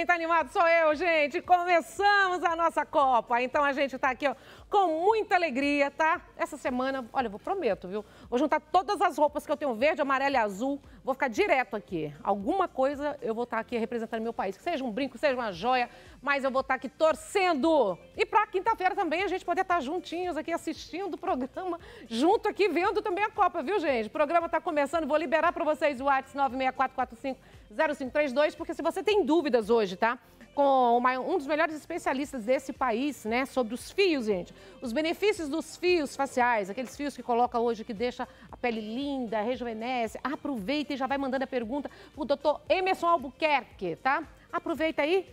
quem está animado sou eu, gente. Começamos a nossa Copa. Então a gente está aqui ó, com muita alegria, tá? Essa semana, olha, eu prometo, viu? Vou juntar todas as roupas que eu tenho verde, amarelo e azul. Vou ficar direto aqui. Alguma coisa eu vou estar tá aqui representando meu país. Que seja um brinco, seja uma joia, mas eu vou estar tá aqui torcendo. E para quinta-feira também a gente poder estar tá juntinhos aqui assistindo o programa, junto aqui vendo também a Copa, viu, gente? O programa está começando. Vou liberar para vocês o WhatsApp 96445 0532, porque se você tem dúvidas hoje, tá? Com um dos melhores especialistas desse país, né? Sobre os fios, gente. Os benefícios dos fios faciais, aqueles fios que coloca hoje, que deixa a pele linda, rejuvenesce. Aproveita e já vai mandando a pergunta pro doutor Emerson Albuquerque, tá? Aproveita aí,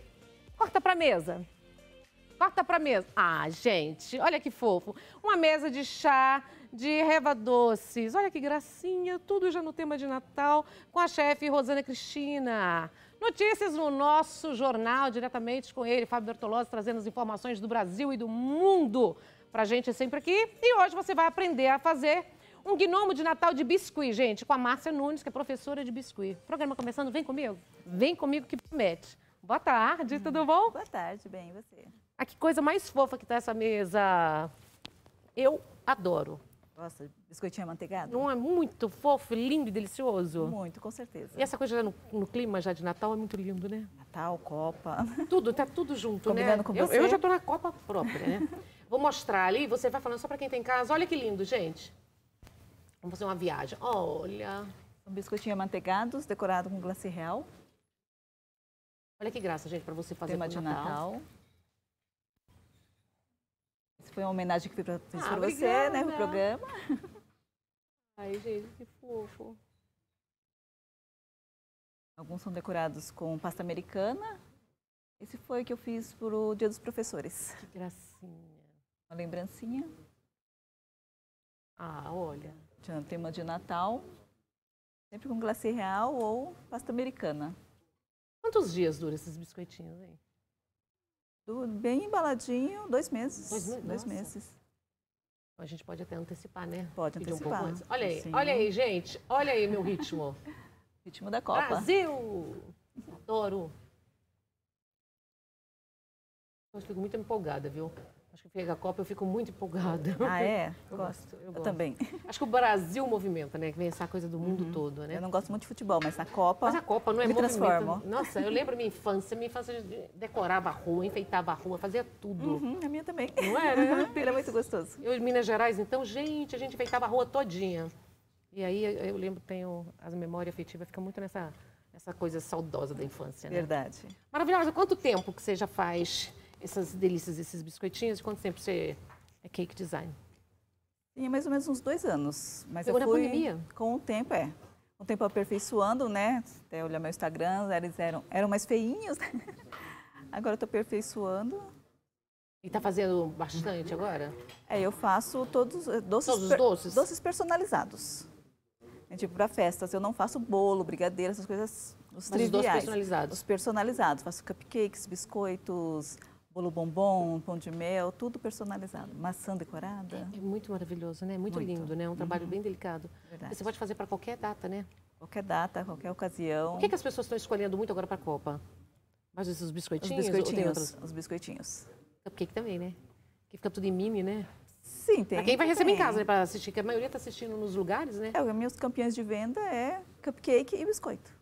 corta pra mesa. Corta pra mesa. Ah, gente, olha que fofo. Uma mesa de chá de Reva Doces. Olha que gracinha, tudo já no tema de Natal, com a chefe Rosana Cristina. Notícias no nosso jornal, diretamente com ele, Fábio Bertolozzi, trazendo as informações do Brasil e do mundo pra gente sempre aqui. E hoje você vai aprender a fazer um gnomo de Natal de biscuit, gente, com a Márcia Nunes, que é professora de biscuit. Programa começando, vem comigo? Vem comigo que promete. Boa tarde, hum, tudo bom? Boa tarde, bem, e você? Ah, que coisa mais fofa que tá essa mesa. Eu adoro. Gosta de biscoitinho amanteigado? Não é muito fofo, lindo e delicioso? Muito, com certeza. E essa coisa no, no clima já de Natal é muito lindo, né? Natal, Copa. Tudo, tá tudo junto, né? Combinando né? Com você. Eu, eu já tô na Copa própria, né? Vou mostrar ali, você vai falando só para quem tem casa. Olha que lindo, gente. Vamos fazer uma viagem. Olha. um biscoitinho amanteigados, decorado com glacê real. Olha que graça, gente, para você fazer Tema de Natal. Natal. Foi uma homenagem que fiz para você, né? no programa. Ai, gente, que fofo. Alguns são decorados com pasta americana. Esse foi o que eu fiz para o Dia dos Professores. Que gracinha. Uma lembrancinha. Ah, olha. Tinha um tema de Natal, sempre com glacê real ou pasta americana. Quantos dias dura esses biscoitinhos, aí bem embaladinho, dois meses. Dois, me dois meses. A gente pode até antecipar, né? Pode Pedir antecipar. Um olha aí, Sim. olha aí, gente. Olha aí meu ritmo. ritmo da Copa. Brasil! Adoro. Eu fico muito empolgada, viu? Acho que pega a Copa, eu fico muito empolgada. Ah, é? Eu gosto. Eu, eu gosto. também. Acho que o Brasil movimenta, né? Que vem essa coisa do mundo uhum. todo, né? Eu não gosto muito de futebol, mas a Copa. Mas a Copa não é me movimenta. transforma. Nossa, eu lembro minha infância, minha infância decorava a rua, enfeitava a rua, fazia tudo. Uhum, a minha também. Não era? Uhum, muito gostoso. Eu em Minas Gerais, então, gente, a gente enfeitava a rua todinha. E aí eu lembro, tenho as memórias afetivas, fica muito nessa essa coisa saudosa da infância, né? Verdade. Maravilhosa. Quanto tempo que você já faz essas delícias, esses biscoitinhos? De quanto tempo você é cake design? Tinha é mais ou menos uns dois anos. Mas Pegou eu fui, na pandemia? Com o tempo, é. Com o tempo aperfeiçoando, né? Até olhar meu Instagram, eles eram, eram mais feinhos. Agora eu estou aperfeiçoando. E está fazendo bastante agora? É, eu faço todos, eh, doces, todos os doces? Doces personalizados. É, tipo, para festas, eu não faço bolo, brigadeiro, essas coisas, os Mas triviais. Os doces personalizados? Os personalizados. Faço cupcakes, biscoitos, bolo bombom, pão de mel, tudo personalizado. Maçã decorada. É, é muito maravilhoso, né? Muito, muito. lindo, né? Um trabalho uhum. bem delicado. Verdade. Você pode fazer para qualquer data, né? Qualquer data, qualquer ocasião. O que, é que as pessoas estão escolhendo muito agora para a Copa? Mais esses biscoitinhos? Os biscoitinhos. Os biscoitinhos. Cupcake também, né? Que fica tudo em mini, né? Sim, tem. Pra quem vai receber tem. em casa, né? Para assistir, que a maioria está assistindo nos lugares, né? É, os meus campeões de venda é cupcake e biscoito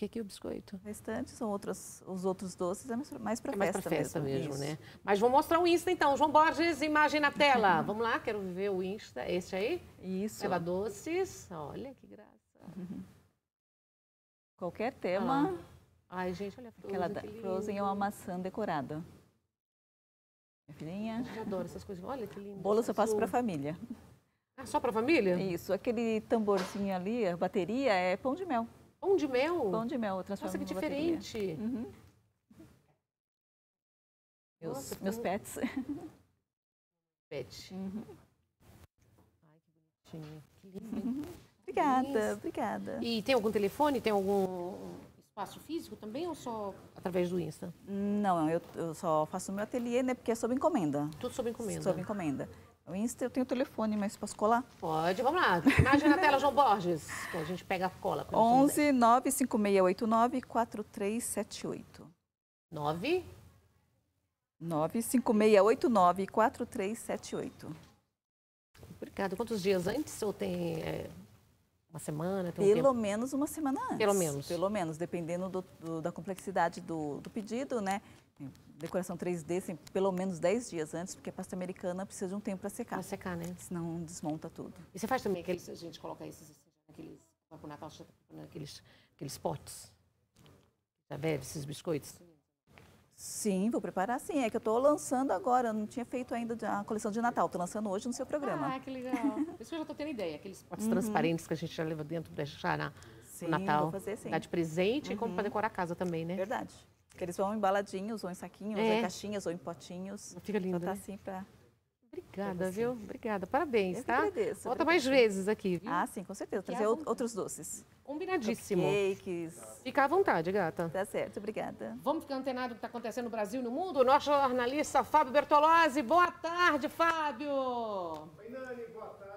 que, que o biscoito? Restantes restante são outros, os outros doces, é mais para é festa, festa mesmo. mesmo né? Mas vou mostrar o Insta então. João Borges, imagem na tela. Vamos lá, quero ver o Insta. Este aí? Isso. Ela Doces. Olha que graça. Uhum. Qualquer tema. Ah. Ai, gente, olha a Aquela da Frozen é uma maçã decorada. Minha filhinha. Eu adoro essas coisas. Olha que lindo. Bolo eu faço para família. Ah, só para família? Isso, aquele tamborzinho ali, a bateria é pão de mel. Pão de mel? Pão de mel, transforma transformo Nossa, que diferente. Uhum. Meus, Nossa, meus pets. Pet. Uhum. Ai, que bonitinho. Que lindo. Uhum. Obrigada, Isso. obrigada. E tem algum telefone? Tem algum espaço físico também ou só através do Insta? Não, eu, eu só faço o meu ateliê, né? Porque é sob encomenda. Tudo sob encomenda. Sob encomenda. O Insta eu tenho o telefone, mas posso colar? Pode, vamos lá. Imagina a tela, João Borges, que a gente pega a cola. 11 95689 4378. 9? 95689 4378. Obrigada. Quantos dias antes ou tem é, uma semana? Tem Pelo um menos uma semana antes. Pelo menos. Pelo menos, dependendo do, do, da complexidade do, do pedido, né? decoração 3D sim, pelo menos 10 dias antes, porque a pasta americana precisa de um tempo para secar. Para secar, né? Senão desmonta tudo. E você faz também aqueles, a gente coloca esses assim, naqueles, Natal, tá naqueles, aqueles potes, sabe, esses biscoitos? Sim, vou preparar sim. É que eu estou lançando agora, não tinha feito ainda a coleção de Natal. Estou lançando hoje no seu programa. Ah, que legal. isso eu já estou tendo ideia. Aqueles potes uhum. transparentes que a gente já leva dentro para deixar na, sim, no Natal. Vou fazer sim. Dá de presente uhum. e como para uhum. decorar a casa também, né? Verdade eles vão embaladinhos, ou em saquinhos, é. ou em caixinhas, ou em potinhos. Fica lindo, então Só tá né? assim pra... Obrigada, viu? Obrigada. Parabéns, eu tá? Agradeço, Volta mais vezes aqui, viu? Ah, sim, com certeza. Trazer outros doces. Combinadíssimo. Cakes. Fica à vontade, gata. Tá certo, obrigada. Vamos ficar antenado do que está acontecendo no Brasil e no mundo? Nosso jornalista Fábio Bertolozzi. Boa tarde, Fábio. Oi, Nani, boa tarde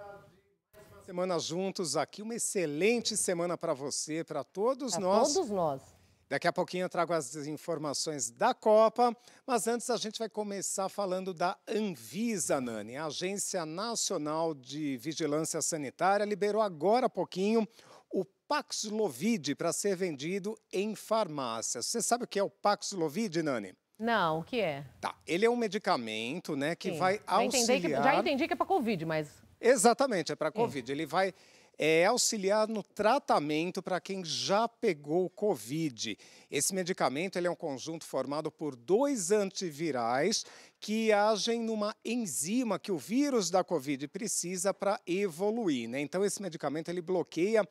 semana juntos aqui. Uma excelente semana para você, para todos pra nós. Todos nós. Daqui a pouquinho eu trago as informações da Copa, mas antes a gente vai começar falando da Anvisa, Nani. A Agência Nacional de Vigilância Sanitária liberou agora há pouquinho o Paxlovid para ser vendido em farmácias. Você sabe o que é o Paxlovid, Nani? Não, o que é? Tá, ele é um medicamento, né, que Sim. vai auxiliar... Já entendi que, já entendi que é para Covid, mas... Exatamente, é para Covid. Ele vai é auxiliar no tratamento para quem já pegou Covid. Esse medicamento ele é um conjunto formado por dois antivirais que agem numa enzima que o vírus da Covid precisa para evoluir. Né? Então, esse medicamento ele bloqueia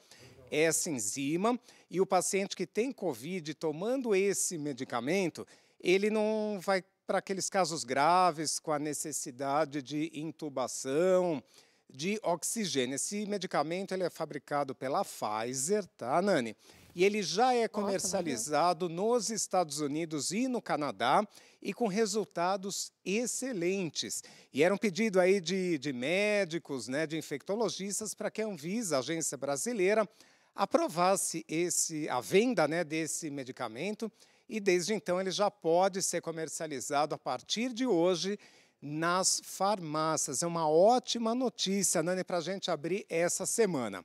essa enzima e o paciente que tem Covid tomando esse medicamento, ele não vai para aqueles casos graves com a necessidade de intubação de oxigênio. Esse medicamento ele é fabricado pela Pfizer, tá, Nani? E ele já é comercializado Nossa, nos Estados Unidos e no Canadá e com resultados excelentes. E era um pedido aí de, de médicos, né, de infectologistas, para que a Anvisa, a agência brasileira, aprovasse esse, a venda né, desse medicamento e desde então ele já pode ser comercializado a partir de hoje nas farmácias. É uma ótima notícia, Nani, para a gente abrir essa semana.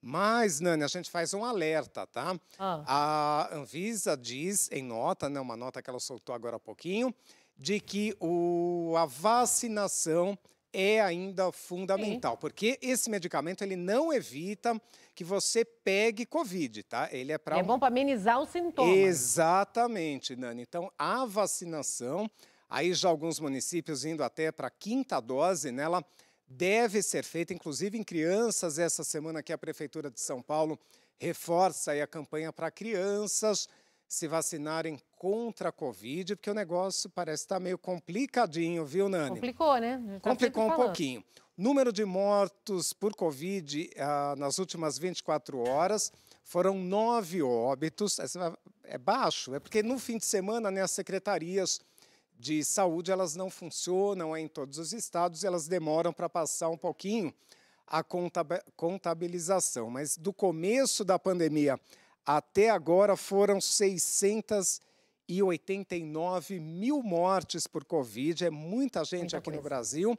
Mas, Nani, a gente faz um alerta, tá? Ah. A Anvisa diz, em nota, né, uma nota que ela soltou agora há pouquinho, de que o, a vacinação é ainda fundamental, Sim. porque esse medicamento ele não evita que você pegue Covid, tá? Ele é para é um... bom para amenizar os sintomas. Né? Exatamente, Nani. Então, a vacinação aí já alguns municípios indo até para a quinta dose nela, né, deve ser feita, inclusive em crianças, essa semana que a Prefeitura de São Paulo reforça a campanha para crianças se vacinarem contra a Covid, porque o negócio parece estar tá meio complicadinho, viu, Nani? Complicou, né? Tá Complicou um pouquinho. Número de mortos por Covid ah, nas últimas 24 horas foram nove óbitos. É baixo, é porque no fim de semana, né, as secretarias de saúde elas não funcionam em todos os estados, elas demoram para passar um pouquinho a contabilização. Mas do começo da pandemia até agora foram 689 mil mortes por Covid, é muita gente muita aqui coisa. no Brasil.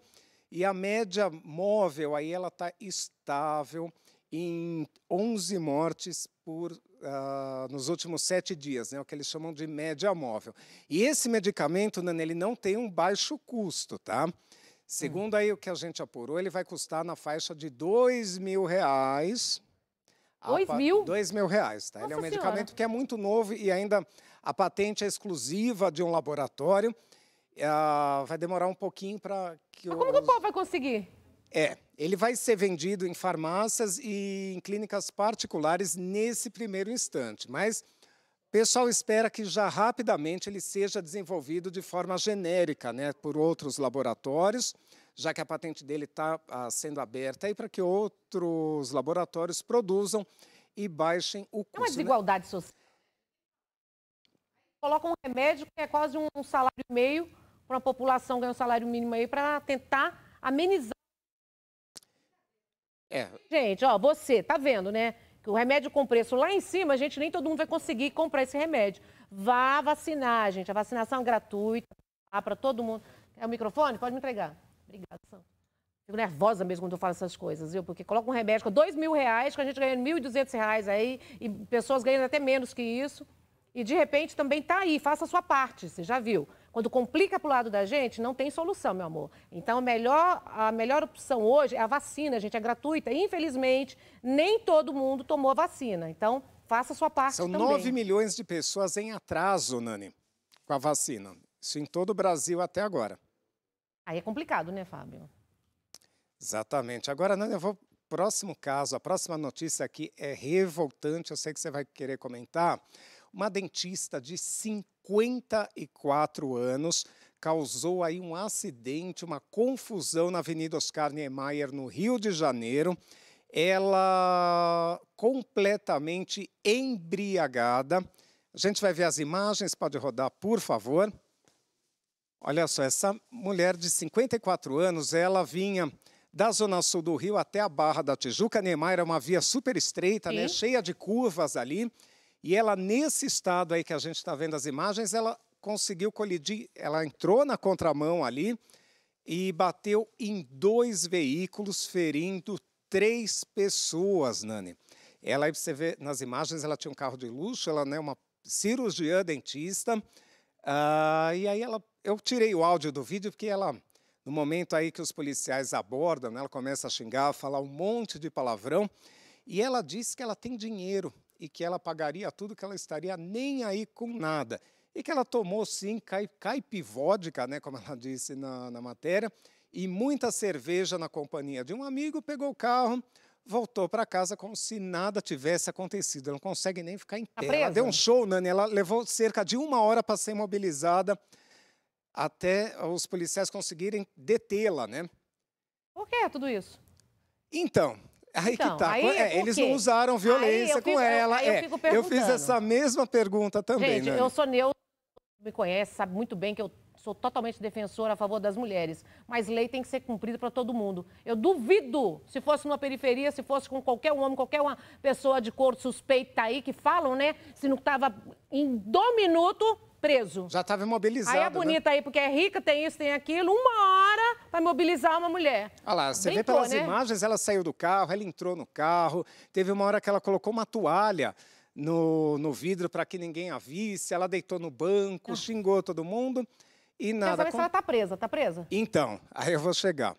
E a média móvel aí ela está estável em 11 mortes por, uh, nos últimos sete dias, né, o que eles chamam de média móvel. E esse medicamento, Nana, ele não tem um baixo custo, tá? Segundo hum. aí o que a gente apurou, ele vai custar na faixa de dois mil reais. Dois mil? Dois mil reais, tá? Nossa ele é um medicamento senhora. que é muito novo e ainda a patente é exclusiva de um laboratório. Uh, vai demorar um pouquinho para que Mas os... como que o povo vai conseguir? É, ele vai ser vendido em farmácias e em clínicas particulares nesse primeiro instante, mas o pessoal espera que já rapidamente ele seja desenvolvido de forma genérica, né, por outros laboratórios, já que a patente dele está ah, sendo aberta aí para que outros laboratórios produzam e baixem o custo. É né? uma desigualdade né? social. Coloca um remédio que é quase um salário e meio para a população ganhar um salário mínimo aí para tentar amenizar é. Gente, ó, você tá vendo, né? Que o remédio com preço lá em cima, a gente nem todo mundo vai conseguir comprar esse remédio. Vá vacinar, gente. A vacinação é gratuita tá, para todo mundo. É o microfone? Pode me entregar. Obrigada, Sam. Fico nervosa mesmo quando eu falo essas coisas, viu? Porque coloca um remédio com dois mil reais, que a gente ganha mil e reais aí, e pessoas ganham até menos que isso. E de repente também tá aí, faça a sua parte, você já viu. Quando complica para o lado da gente, não tem solução, meu amor. Então, a melhor, a melhor opção hoje é a vacina, gente, é gratuita. Infelizmente, nem todo mundo tomou a vacina. Então, faça a sua parte São também. São 9 milhões de pessoas em atraso, Nani, com a vacina. Isso em todo o Brasil até agora. Aí é complicado, né, Fábio? Exatamente. Agora, Nani, eu vou próximo caso, a próxima notícia aqui é revoltante. Eu sei que você vai querer comentar uma dentista de 54 anos causou aí um acidente, uma confusão na Avenida Oscar Niemeyer, no Rio de Janeiro. Ela completamente embriagada. A gente vai ver as imagens, pode rodar, por favor. Olha só, essa mulher de 54 anos, ela vinha da zona sul do Rio até a Barra da Tijuca. Niemeyer, é uma via super estreita, né? cheia de curvas ali. E ela, nesse estado aí que a gente está vendo as imagens, ela conseguiu colidir, ela entrou na contramão ali e bateu em dois veículos, ferindo três pessoas, Nani. Ela, aí você vê nas imagens, ela tinha um carro de luxo, ela é né, uma cirurgiã dentista. Uh, e aí ela, eu tirei o áudio do vídeo porque ela, no momento aí que os policiais abordam, né, ela começa a xingar, a falar um monte de palavrão. E ela disse que ela tem dinheiro e que ela pagaria tudo, que ela estaria nem aí com nada. E que ela tomou, sim, caipivódica, né, como ela disse na, na matéria, e muita cerveja na companhia de um amigo, pegou o carro, voltou para casa como se nada tivesse acontecido. Ela não consegue nem ficar em tá pé. ela deu um show, Nani. Ela levou cerca de uma hora para ser imobilizada até os policiais conseguirem detê-la, né? Por que tudo isso? Então, Aí então, que tá. Aí, é, eles não usaram violência com ela. Eu, é, eu, eu, fiz essa mesma pergunta também. Gente, Nani. eu sou neutro, me conhece, sabe muito bem que eu sou totalmente defensora a favor das mulheres. Mas lei tem que ser cumprida para todo mundo. Eu duvido, se fosse numa periferia, se fosse com qualquer homem, qualquer uma pessoa de cor suspeita aí que falam, né? Se não estava em do minuto preso. Já estava imobilizado. Aí é bonita né? aí, porque é rica, tem isso, tem aquilo. Uma hora para mobilizar uma mulher. Olha lá, você Brincou, vê pelas né? imagens, ela saiu do carro, ela entrou no carro, teve uma hora que ela colocou uma toalha no, no vidro para que ninguém a visse, ela deitou no banco, ah. xingou todo mundo e nada. Quer saber com... se ela está presa, está presa? Então, aí eu vou chegar.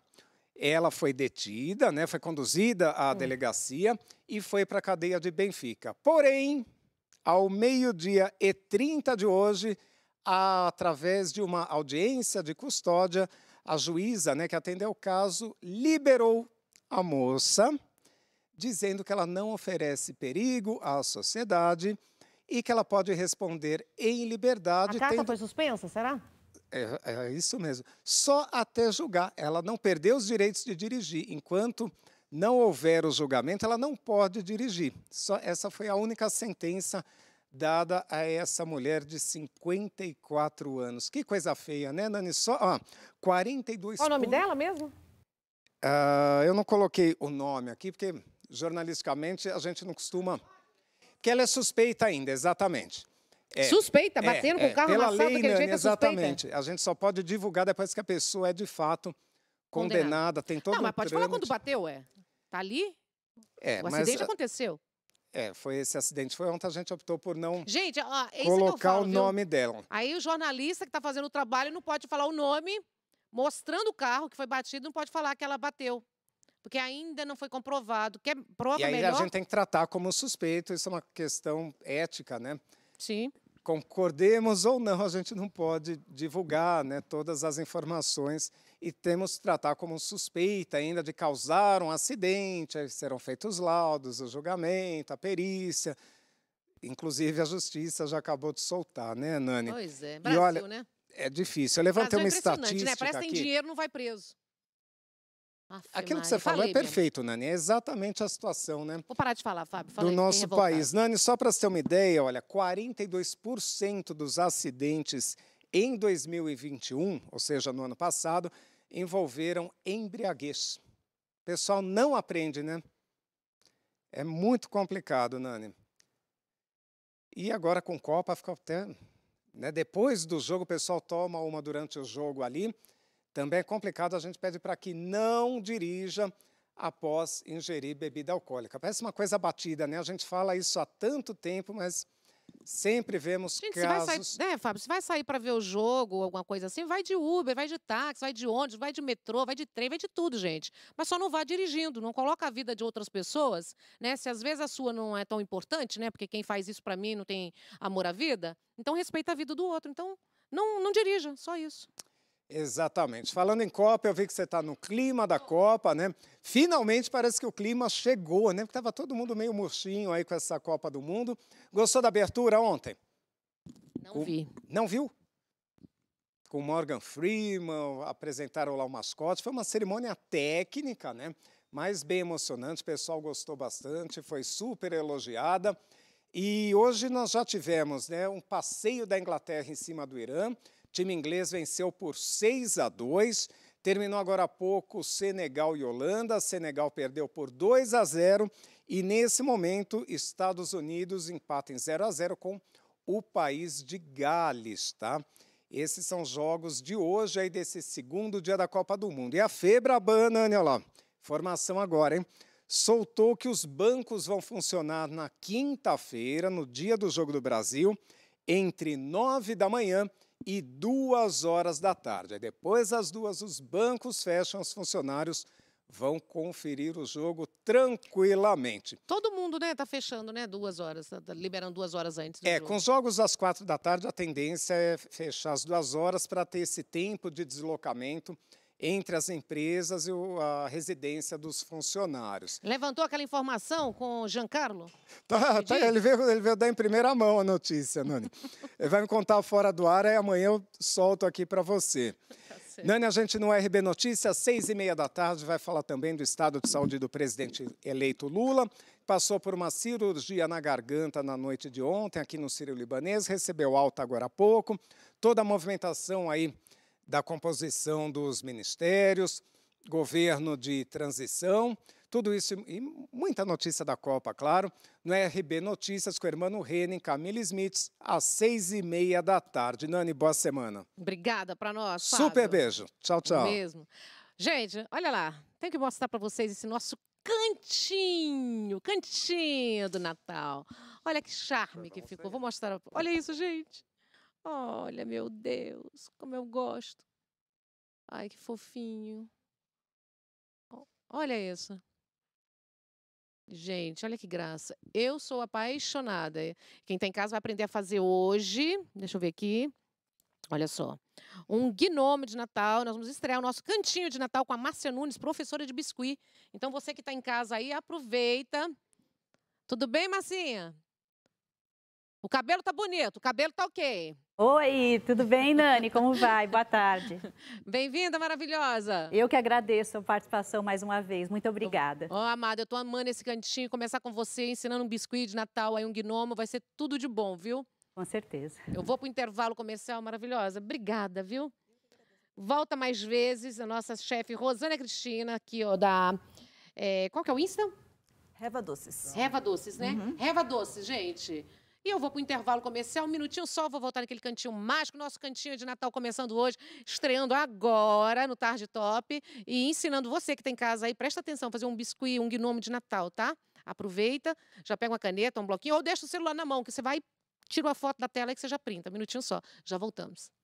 Ela foi detida, né, foi conduzida à hum. delegacia e foi para a cadeia de Benfica. Porém, ao meio-dia e 30 de hoje, através de uma audiência de custódia, a juíza né, que atendeu o caso liberou a moça, dizendo que ela não oferece perigo à sociedade e que ela pode responder em liberdade. A carta tendo... foi suspensa, será? É, é, é isso mesmo. Só até julgar. Ela não perdeu os direitos de dirigir. Enquanto não houver o julgamento, ela não pode dirigir. Só essa foi a única sentença dada a essa mulher de 54 anos. Que coisa feia, né, Nani? Só, ó, 42... Qual o nome dela mesmo? Uh, eu não coloquei o nome aqui, porque jornalisticamente a gente não costuma... Porque ela é suspeita ainda, exatamente. É, suspeita, é, batendo é, com o carro na lei, Nani, jeito é Exatamente. A gente só pode divulgar depois que a pessoa é, de fato, condenada. condenada. Tem todo Não, mas pode trâmite. falar quando bateu, é. Tá ali? É, o acidente mas, aconteceu. É, foi esse acidente foi ontem, a gente optou por não gente, ó, é colocar falo, o nome dela. Aí o jornalista que está fazendo o trabalho não pode falar o nome, mostrando o carro que foi batido, não pode falar que ela bateu. Porque ainda não foi comprovado. Quer prova e aí melhor? a gente tem que tratar como suspeito, isso é uma questão ética, né? Sim concordemos ou não, a gente não pode divulgar né, todas as informações e temos que tratar como suspeita ainda de causar um acidente, aí serão feitos laudos, o julgamento, a perícia. Inclusive, a justiça já acabou de soltar, né, Nani? Pois é, Brasil, e olha, né? É difícil. Eu levantei é uma né? estatística né? Parece que tem dinheiro, não vai preso. Aff, Aquilo que você falou é perfeito, Nani. É exatamente a situação, né? Vou parar de falar, Fábio. Fala do nosso país. Nani, só para você ter uma ideia, olha, 42% dos acidentes em 2021, ou seja, no ano passado, envolveram embriaguez. O pessoal não aprende, né? É muito complicado, Nani. E agora com Copa fica até. Né? Depois do jogo, o pessoal toma uma durante o jogo ali também é complicado, a gente pede para que não dirija após ingerir bebida alcoólica. Parece uma coisa batida, né? A gente fala isso há tanto tempo, mas sempre vemos gente, casos... vai sair, né, Fábio? Você vai sair para ver o jogo, alguma coisa assim, vai de Uber, vai de táxi, vai de ônibus, vai de metrô, vai de trem, vai de tudo, gente. Mas só não vá dirigindo, não coloca a vida de outras pessoas, né? Se às vezes a sua não é tão importante, né? Porque quem faz isso para mim não tem amor à vida, então respeita a vida do outro. Então, não, não dirija, só isso. Exatamente. Falando em Copa, eu vi que você está no clima da Copa, né? Finalmente parece que o clima chegou, né? Porque estava todo mundo meio murchinho aí com essa Copa do Mundo. Gostou da abertura ontem? Não vi. Não viu? Com Morgan Freeman, apresentaram lá o mascote. Foi uma cerimônia técnica, né? Mas bem emocionante, o pessoal gostou bastante, foi super elogiada. E hoje nós já tivemos né, um passeio da Inglaterra em cima do Irã time inglês venceu por 6 a 2. Terminou agora há pouco Senegal e Holanda. Senegal perdeu por 2 a 0 e nesse momento Estados Unidos empata em 0 a 0 com o país de Gales, tá? Esses são jogos de hoje aí desse segundo dia da Copa do Mundo. E a Febraban, olha lá, formação agora, hein? Soltou que os bancos vão funcionar na quinta-feira, no dia do jogo do Brasil, entre 9 da manhã e duas horas da tarde. depois das duas, os bancos fecham, os funcionários vão conferir o jogo tranquilamente. Todo mundo, né, está fechando, né, duas horas, tá, tá liberando duas horas antes. é, jogo. com os jogos às quatro da tarde, a tendência é fechar às duas horas para ter esse tempo de deslocamento entre as empresas e a residência dos funcionários. Levantou aquela informação com o Giancarlo? Tá, tá ele, veio, ele veio dar em primeira mão a notícia, Nani. ele vai me contar fora do ar e amanhã eu solto aqui para você. Tá Nani, a gente no RB Notícias, seis e meia da tarde, vai falar também do estado de saúde do presidente eleito Lula. Passou por uma cirurgia na garganta na noite de ontem, aqui no Círio Libanês, recebeu alta agora há pouco. Toda a movimentação aí da composição dos ministérios, governo de transição, tudo isso e muita notícia da Copa, claro, no RB Notícias com o irmão Renan Camila Smith, às seis e meia da tarde. Nani, boa semana. Obrigada para nós. Fábio. Super beijo. Tchau, tchau. Mesmo. Gente, olha lá, tenho que mostrar para vocês esse nosso cantinho, cantinho do Natal. Olha que charme que ficou. Vou mostrar. Olha isso, gente. Olha, meu Deus, como eu gosto. Ai, que fofinho. Olha isso. Gente, olha que graça. Eu sou apaixonada. Quem está em casa vai aprender a fazer hoje. Deixa eu ver aqui. Olha só. Um gnome de Natal. Nós vamos estrear o nosso cantinho de Natal com a Márcia Nunes, professora de biscuit. Então, você que está em casa aí, aproveita. Tudo bem, Marcinha? O cabelo tá bonito, o cabelo tá ok. Oi, tudo bem, Nani? Como vai? Boa tarde. Bem-vinda, maravilhosa. Eu que agradeço a participação mais uma vez. Muito obrigada. Ó, oh, amada, eu tô amando esse cantinho. Começar com você, ensinando um biscuit de Natal, aí um gnomo, vai ser tudo de bom, viu? Com certeza. Eu vou pro intervalo comercial, maravilhosa. Obrigada, viu? Volta mais vezes a nossa chefe Rosana Cristina, aqui, ó, da... É, qual que é o Insta? Reva Doces. Reva Doces, né? Uhum. Reva Doces, gente. E eu vou para o intervalo comercial, um minutinho só, vou voltar naquele cantinho mágico, nosso cantinho de Natal começando hoje, estreando agora no Tarde Top e ensinando você que tem tá casa aí, presta atenção, fazer um biscuit, um gnomo de Natal, tá? Aproveita, já pega uma caneta, um bloquinho, ou deixa o celular na mão, que você vai, tira uma foto da tela e que você já printa. Um minutinho só, já voltamos.